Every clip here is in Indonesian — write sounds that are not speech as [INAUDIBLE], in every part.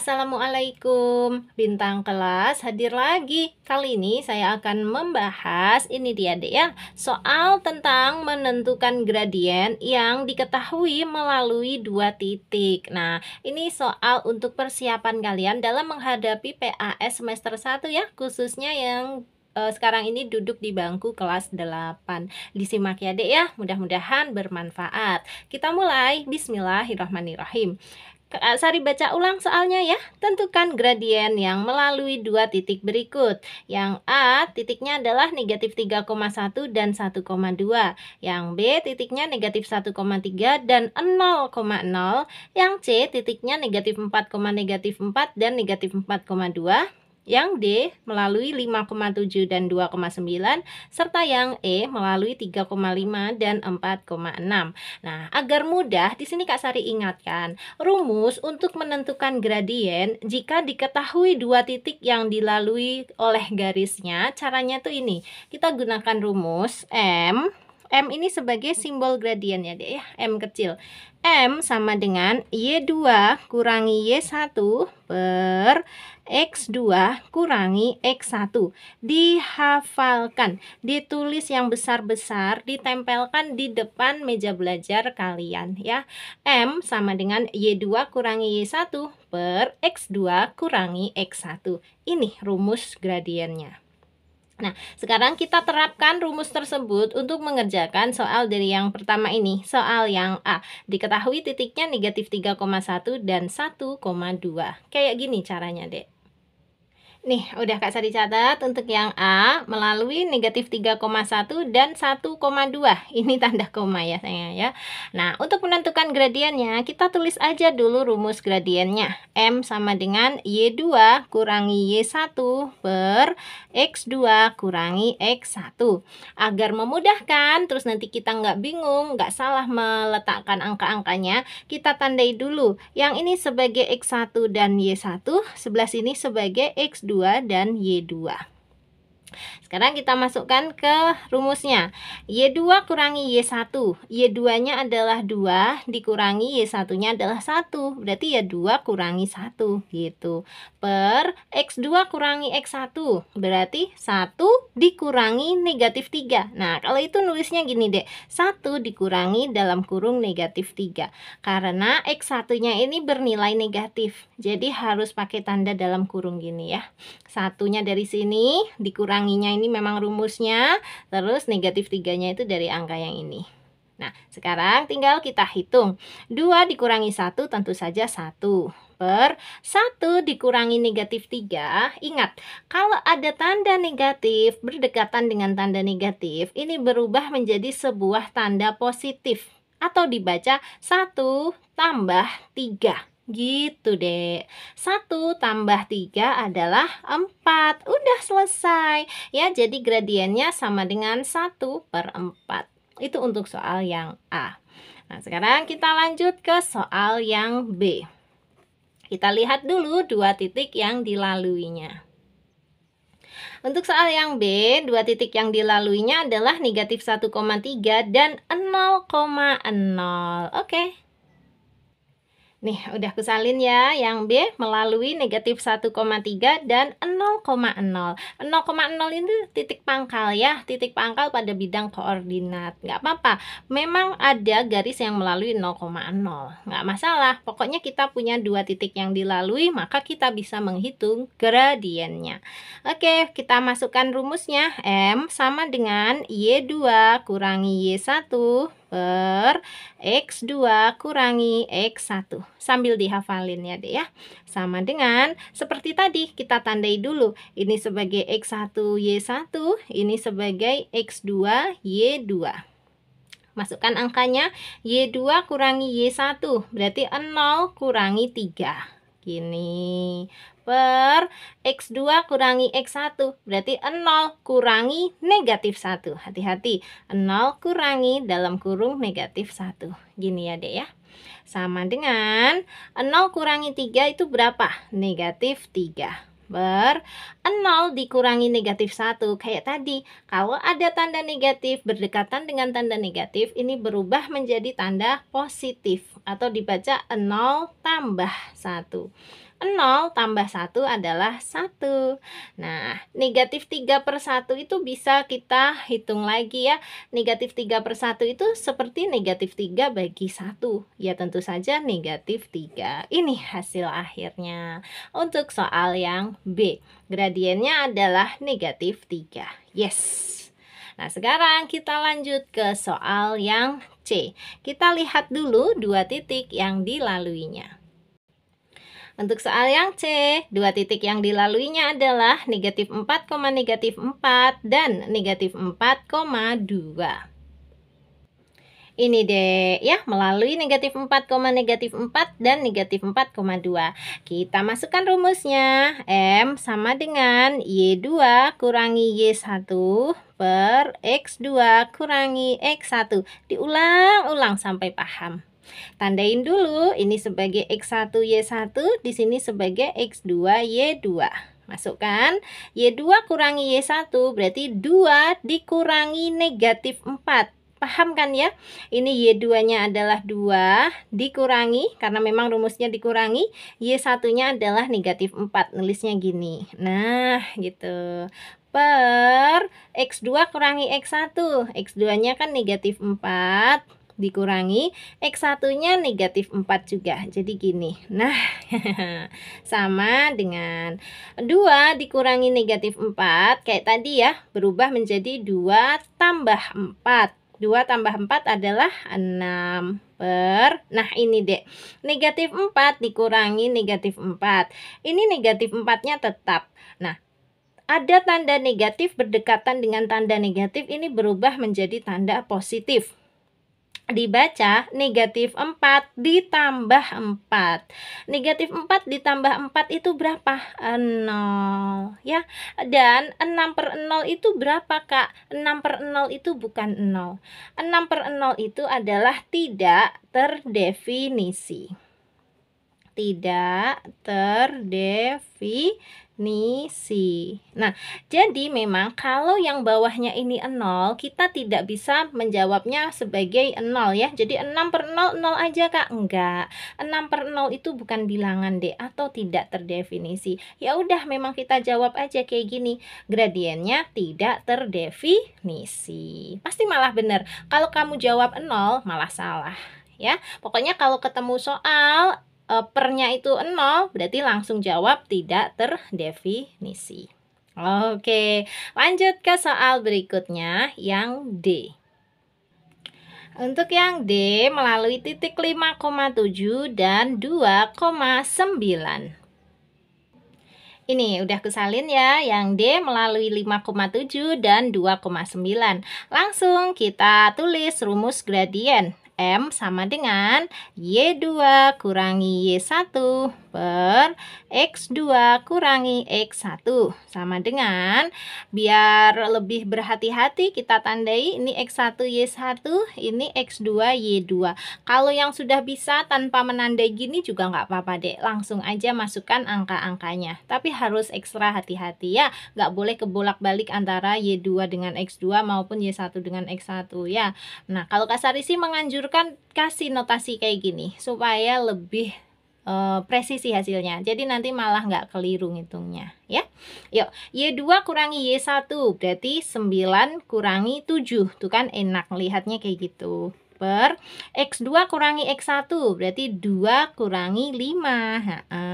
Assalamualaikum Bintang kelas hadir lagi Kali ini saya akan membahas Ini dia deh ya Soal tentang menentukan gradien Yang diketahui melalui dua titik Nah ini soal untuk persiapan kalian Dalam menghadapi PAS semester 1 ya Khususnya yang eh, sekarang ini duduk di bangku kelas 8 Disimak ya dek ya, mudah-mudahan bermanfaat Kita mulai, bismillahirrahmanirrahim Sari baca ulang soalnya ya. Tentukan gradien yang melalui dua titik berikut. Yang A titiknya adalah negatif 3,1 dan 1,2. Yang B titiknya negatif 1,3 dan 0,0. Yang C titiknya negatif 4, negatif 4 dan negatif 4,2 yang D melalui 5,7 dan 2,9 serta yang E melalui 3,5 dan 4,6. Nah, agar mudah di sini Kak Sari ingatkan, rumus untuk menentukan gradien jika diketahui dua titik yang dilalui oleh garisnya, caranya tuh ini. Kita gunakan rumus M M ini sebagai simbol gradien ya, deh ya, M kecil. M sama dengan Y2 kurangi Y1 per X2 kurangi X1. Dihafalkan, ditulis yang besar-besar, ditempelkan di depan meja belajar kalian ya. M sama dengan Y2 kurangi Y1 per X2 kurangi X1. Ini rumus gradiennya. Nah, sekarang kita terapkan rumus tersebut untuk mengerjakan soal dari yang pertama ini, soal yang A. Diketahui titiknya negatif 3,1 dan 1,2. Kayak gini caranya, dek. Nih, udah Kak Sari catat untuk yang A melalui negatif 3,1 dan 1,2. Ini tanda koma ya sayang ya. Nah, untuk menentukan gradiennya, kita tulis aja dulu rumus gradiennya. M sama dengan Y2 kurangi Y1 per X2 kurangi X1. Agar memudahkan, terus nanti kita nggak bingung, nggak salah meletakkan angka-angkanya, kita tandai dulu. Yang ini sebagai X1 dan Y1, sebelah sini sebagai X2 dan Y2 sekarang kita masukkan ke rumusnya. Y2 kurangi Y1. Y2-nya adalah 2 dikurangi Y1-nya adalah 1. Berarti Y2 kurangi 1 gitu. Per X2 kurangi X1. Berarti 1 dikurangi negatif 3. Nah, kalau itu nulisnya gini deh. 1 dikurangi dalam kurung negatif 3. Karena X1-nya ini bernilai negatif. Jadi harus pakai tanda dalam kurung gini ya. Satunya dari sini dikuranginya ini ini memang rumusnya. Terus negatif 3-nya itu dari angka yang ini. Nah, sekarang tinggal kita hitung. 2 dikurangi 1 tentu saja 1 per 1 dikurangi negatif 3. Ingat, kalau ada tanda negatif berdekatan dengan tanda negatif, ini berubah menjadi sebuah tanda positif atau dibaca 1 tambah 3. Gitu deh. satu tambah tiga adalah empat Udah selesai. Ya, jadi gradiennya sama dengan satu per empat Itu untuk soal yang A. Nah, sekarang kita lanjut ke soal yang B. Kita lihat dulu dua titik yang dilaluinya. Untuk soal yang B, dua titik yang dilaluinya adalah negatif 1,3 dan 0,0. Oke. Nih, udah kusalin ya yang B melalui negatif 1,3 dan 0,0. 0,0 itu titik pangkal ya, titik pangkal pada bidang koordinat. Nggak apa-apa, memang ada garis yang melalui 0,0. Nggak masalah, pokoknya kita punya dua titik yang dilalui, maka kita bisa menghitung gradiennya. Oke, kita masukkan rumusnya. M sama dengan Y2 kurangi Y1 per X2 kurangi X1 sambil dihafalin ya deh ya sama dengan seperti tadi kita tandai dulu ini sebagai X1 Y1 ini sebagai X2 Y2 masukkan angkanya Y2 kurangi Y1 berarti 0 kurangi 3 gini per X2 kurangi X1 berarti 0 kurangi negatif 1 hati-hati 0 kurangi dalam kurung negatif 1 gini ya deh ya sama dengan 0 kurangi 3 itu berapa? negatif 3 ber 0 dikurangi negatif 1 kayak tadi kalau ada tanda negatif berdekatan dengan tanda negatif ini berubah menjadi tanda positif atau dibaca 0 tambah 1 0 tambah 1 adalah 1. Nah, negatif 3 per 1 itu bisa kita hitung lagi ya. Negatif 3 per 1 itu seperti negatif 3 bagi 1. Ya, tentu saja negatif 3. Ini hasil akhirnya untuk soal yang B. Gradiennya adalah negatif 3. Yes. Nah, sekarang kita lanjut ke soal yang C. Kita lihat dulu dua titik yang dilaluinya. Untuk soal yang C, dua titik yang dilaluinya adalah negatif 4, negatif 4 dan negatif 4,2 ini deh ya melalui negatif 4, negatif 4 dan negatif 4,2 kita masukkan rumusnya M sama dengan Y2 kurangi Y1 per X2 kurangi X1 diulang-ulang sampai paham Tandain dulu ini sebagai X1Y1, di sini sebagai X2Y2. Masukkan Y2 kurangi Y1 berarti 2 dikurangi negatif 4 paham kan ya ini Y2 nya adalah 2 dikurangi karena memang rumusnya dikurangi Y1 nya adalah negatif 4 nulisnya gini nah gitu per X2 kurangi X1 X2 nya kan negatif 4 dikurangi X1-nya negatif 4 juga. Jadi gini. Nah, [LAUGHS] sama dengan 2 dikurangi negatif 4. Kayak tadi ya, berubah menjadi 2 tambah 4. 2 tambah 4 adalah 6 per Nah ini dek Negatif 4 dikurangi negatif 4 Ini negatif 4 nya tetap Nah ada tanda negatif berdekatan dengan tanda negatif ini berubah menjadi tanda positif dibaca negatif 4 ditambah 4 negatif 4 ditambah 4 itu berapa? 0 ya dan 6 per 0 itu berapa kak? 6 per 0 itu bukan 0 6 per 0 itu adalah tidak terdefinisi tidak terdefinisi nisi. Nah, jadi memang kalau yang bawahnya ini 0, kita tidak bisa menjawabnya sebagai 0 ya. Jadi 6 per 0, 0 aja Kak? Enggak. 6 per 0 itu bukan bilangan deh atau tidak terdefinisi. Ya udah memang kita jawab aja kayak gini. Gradiennya tidak terdefinisi. Pasti malah benar. Kalau kamu jawab 0, malah salah ya. Pokoknya kalau ketemu soal e, pernya itu nol berarti langsung jawab tidak terdefinisi. Oke, lanjut ke soal berikutnya yang D. Untuk yang D melalui titik 5,7 dan 2,9. Ini udah kesalin ya yang D melalui 5,7 dan 2,9. Langsung kita tulis rumus gradien. M sama dengan Y2 kurangi Y1 per X2 kurangi X1 sama dengan biar lebih berhati-hati kita tandai ini X1 Y1 ini X2 Y2 kalau yang sudah bisa tanpa menandai gini juga nggak apa-apa deh langsung aja masukkan angka-angkanya tapi harus ekstra hati-hati ya nggak boleh kebolak-balik antara Y2 dengan X2 maupun Y1 dengan X1 ya nah kalau Kak Sarisi menganjurkan kasih notasi kayak gini supaya lebih uh, presisi hasilnya. Jadi nanti malah nggak keliru ngitungnya ya. Yuk, Y2 kurangi Y1 berarti 9 kurangi 7. Tuh kan enak lihatnya kayak gitu per X2 kurangi X1 berarti 2 kurangi 5 ha -ha.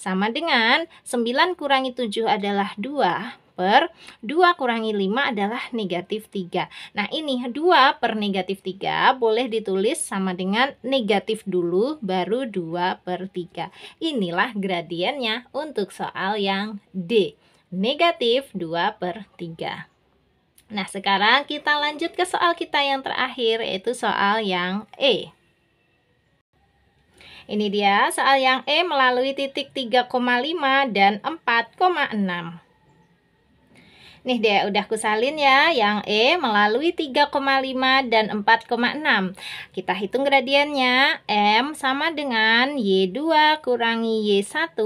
sama dengan 9 kurangi 7 adalah 2 per 2 kurangi 5 adalah negatif 3. Nah ini 2 per negatif 3 boleh ditulis sama dengan negatif dulu baru 2 per 3. Inilah gradiennya untuk soal yang D. Negatif 2 per 3. Nah sekarang kita lanjut ke soal kita yang terakhir yaitu soal yang E. Ini dia soal yang E melalui titik 3,5 dan 4,6. Nih deh, udah kusalin ya yang E melalui 3,5 dan 4,6. Kita hitung gradiennya. M sama dengan Y2 kurangi Y1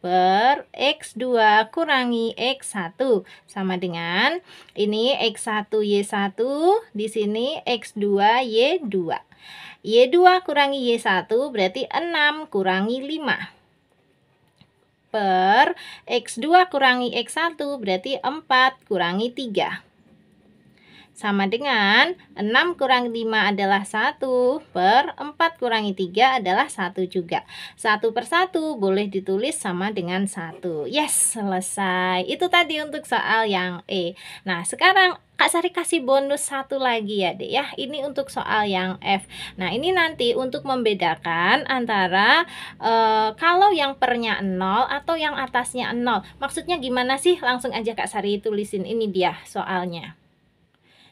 per X2 kurangi X1 sama dengan ini X1 Y1 di sini X2 Y2 Y2 kurangi Y1 berarti 6 kurangi 5 per X2 kurangi X1 berarti 4 kurangi 3 sama dengan 6 kurang 5 adalah 1 per 4 kurangi 3 adalah 1 juga. 1 per 1 boleh ditulis sama dengan 1. Yes, selesai. Itu tadi untuk soal yang E. Nah, sekarang Kak Sari kasih bonus satu lagi ya deh ya Ini untuk soal yang F Nah ini nanti untuk membedakan antara e, Kalau yang pernya 0 atau yang atasnya 0 Maksudnya gimana sih? Langsung aja Kak Sari tulisin ini dia soalnya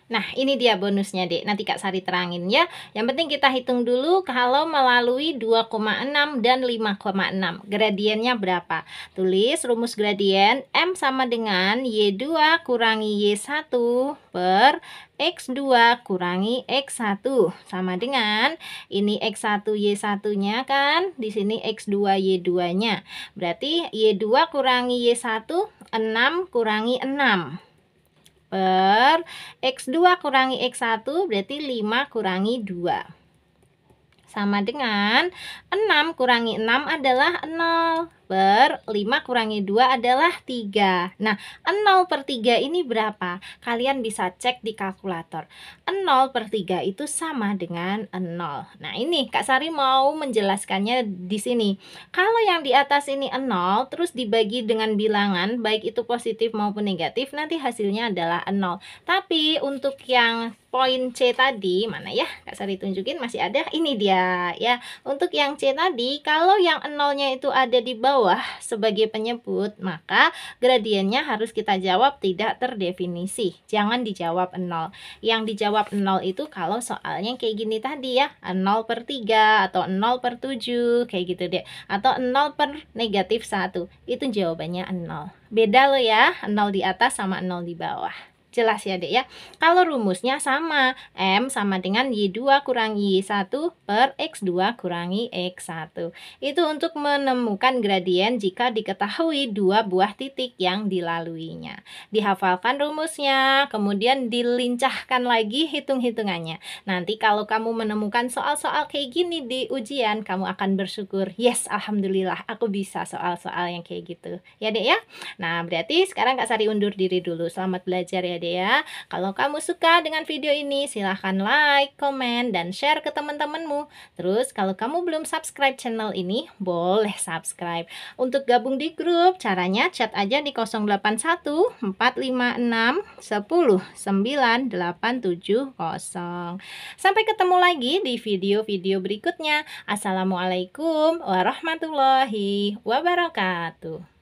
Nah, ini dia bonusnya, Dek. Nanti Kak Sari terangin ya. Yang penting kita hitung dulu kalau melalui 2,6 dan 5,6. Gradiennya berapa? Tulis rumus gradien M sama dengan Y2 kurangi Y1 per X2 kurangi X1 sama dengan ini X1 Y1-nya kan di sini X2 Y2-nya. Berarti Y2 kurangi Y1 6 kurangi 6 per X2 kurangi X1 berarti 5 kurangi 2. Sama dengan 6 kurangi 6 adalah 0 per 5 kurangi 2 adalah 3 Nah 0 per 3 ini berapa? Kalian bisa cek di kalkulator 0 per 3 itu sama dengan 0 Nah ini Kak Sari mau menjelaskannya di sini Kalau yang di atas ini 0 terus dibagi dengan bilangan baik itu positif maupun negatif nanti hasilnya adalah 0 Tapi untuk yang poin C tadi mana ya Kak Sari tunjukin masih ada ini dia ya untuk yang C tadi kalau yang 0 nya itu ada di bawah bawah sebagai penyebut, maka gradiennya harus kita jawab tidak terdefinisi. Jangan dijawab 0. Yang dijawab 0 itu kalau soalnya kayak gini tadi ya, 0 per 3 atau 0 per 7, kayak gitu deh. Atau 0 per negatif 1, itu jawabannya 0. Beda loh ya, 0 di atas sama 0 di bawah. Jelas ya dek ya. Kalau rumusnya sama. M sama dengan Y2 kurang Y1 per X2 kurangi X1. Itu untuk menemukan gradien jika diketahui dua buah titik yang dilaluinya. Dihafalkan rumusnya, kemudian dilincahkan lagi hitung-hitungannya. Nanti kalau kamu menemukan soal-soal kayak gini di ujian, kamu akan bersyukur. Yes, Alhamdulillah aku bisa soal-soal yang kayak gitu. Ya dek ya? Nah berarti sekarang Kak Sari undur diri dulu. Selamat belajar ya dek. Ya. Gitu ya. Kalau kamu suka dengan video ini, silahkan like, komen, dan share ke teman-temanmu. Terus kalau kamu belum subscribe channel ini, boleh subscribe. Untuk gabung di grup, caranya chat aja di 081 456 10 9870. Sampai ketemu lagi di video-video berikutnya. Assalamualaikum warahmatullahi wabarakatuh.